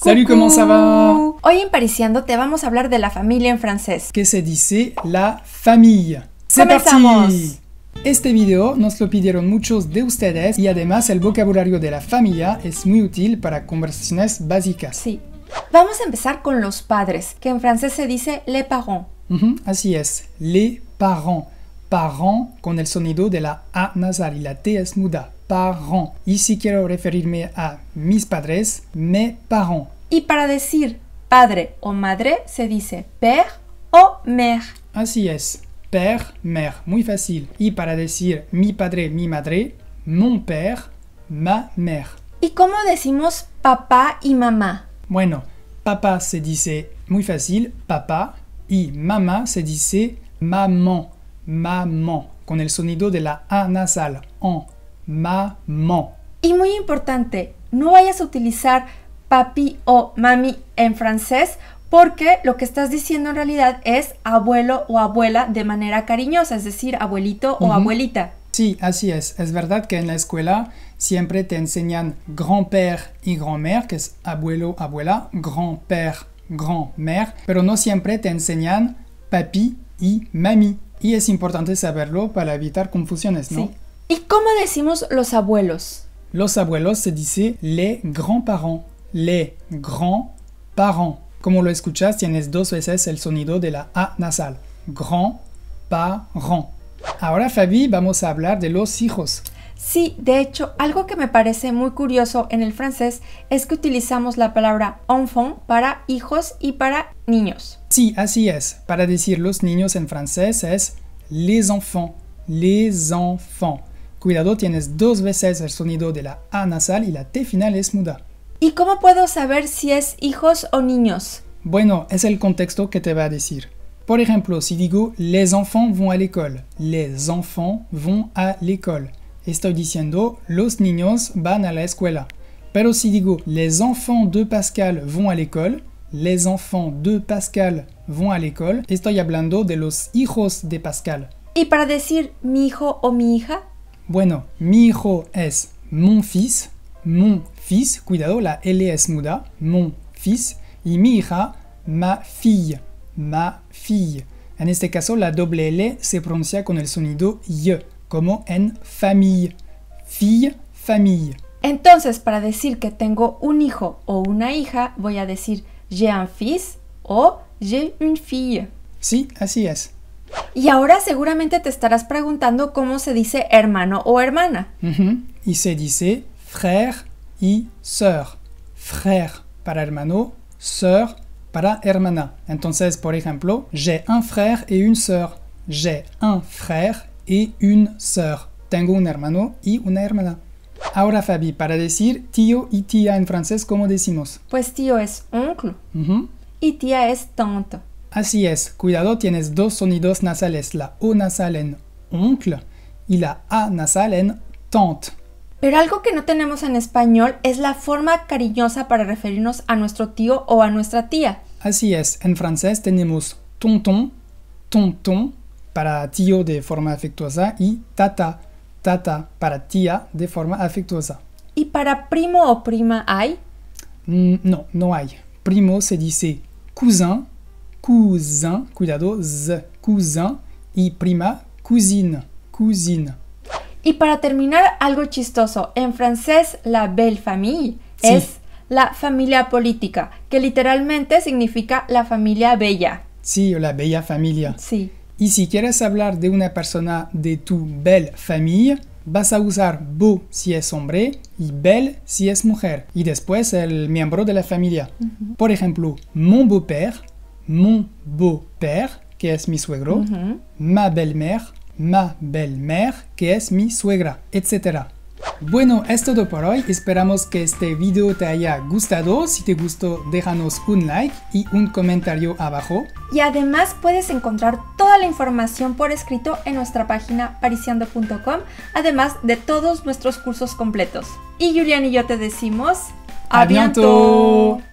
Salut, ¿Cómo comment ça va Hoy en Parisiando te vamos a hablar de la familia en francés. Que se dice la familia. ¡C'est Este video nos lo pidieron muchos de ustedes y además el vocabulario de la familia es muy útil para conversaciones básicas. Sí. Vamos a empezar con los padres, que en francés se dice les parents. así es, les parents. Parents con el sonido de la A nasal y la T es muda. parents. Ici quiero referirme a mis padres, mes parents. Et para decir padre o madre se dice père o mère. Así es. Père, mère, muy facile. Et para decir mi padre, mi madre, mon père, ma mère. Et comment decimos papa y mamá? Bueno, papa se dice muy facile. Papa. y mamá se dice maman, maman, con le sonido de la A nasal, en. maman. Y muy importante, no vayas a utilizar papi o mami en francés porque lo que estás diciendo en realidad es abuelo o abuela de manera cariñosa, es decir, abuelito o abuelita. Sí, así es. Es verdad que en la escuela siempre te enseñan grand-père y grand-mère, que es abuelo, abuela, grand-père, grand-mère, pero no siempre te enseñan papi y mami. Y es importante saberlo para evitar confusiones, ¿no? ¿Y cómo decimos los abuelos? Los abuelos se dice les grands-parents. Les grands-parents. Como lo escuchas, tienes dos veces el sonido de la A nasal. Grand-parents. Ahora, Fabi, vamos a hablar de los hijos. Sí, de hecho, algo que me parece muy curioso en el francés es que utilizamos la palabra enfant para hijos y para niños. Sí, así es. Para decir los niños en francés es les enfants, les enfants. Cuidado, tienes dos veces el sonido de la A nasal y la T final es muda. ¿Y cómo puedo saber si es hijos o niños? Bueno, es el contexto que te va a decir. Por ejemplo, si digo les enfants vont à l'école, les enfants vont à l'école. Estoy diciendo los niños van a la escuela. Pero si digo les enfants de Pascal vont à l'école, les enfants de Pascal vont à l'école, estoy hablando de los hijos de Pascal. ¿Y para decir mi hijo o mi hija? Bueno, mi hijo es mon fils, mon fils, cuidado, la L es muda, mon fils, y mi hija, ma fille, ma fille. En este caso, la doble L se pronuncia con el sonido Y, como en famille, fille, famille. Entonces, para decir que tengo un hijo o una hija, voy a decir j'ai un fils o j'ai une fille. Sí, así es. Y ahora seguramente te estarás preguntando cómo se dice hermano o hermana. Y se dice frère y sœur. Frère para hermano, sœur para hermana. Entonces, por ejemplo, j'ai un frère et une sœur. J'ai un frère et une sœur. Tengo un hermano y una hermana. Ahora, Fabi, para decir tío y tía en francés, ¿cómo decimos? Pues tío es oncle y tía es tante. Así es, cuidado, tienes dos sonidos nasales, la O nasal en oncle y la A nasal en tante. Pero algo que no tenemos en español es la forma cariñosa para referirnos a nuestro tío o a nuestra tía. Así es, en francés tenemos tonton, tonton para tío de forma afectuosa y tata, tata para tía de forma afectuosa. ¿Y para primo o prima hay? Mm, no, no hay. Primo se dice cousin cousin, cuidado, z, cousin, y prima, cousine, cousine. Y para terminar, algo chistoso. En francés, la belle famille es la familia política, que literalmente significa la familia bella. Sí, la bella familia. Sí. Y si quieres hablar de una persona de tu belle famille, vas a usar beau si es hombre y belle si es mujer, y después el miembro de la familia. Por ejemplo, mon beau-père mon beau-père, que es mi suegro, ma belle-mère, ma belle-mère, que es mi suegra, etc. Bueno, es todo por hoy. Esperamos que este video te haya gustado. Si te gustó, déjanos un like y un comentario abajo. Y además puedes encontrar toda la información por escrito en nuestra página pariciando.com, además de todos nuestros cursos completos. Y Julián y yo te decimos... adiós.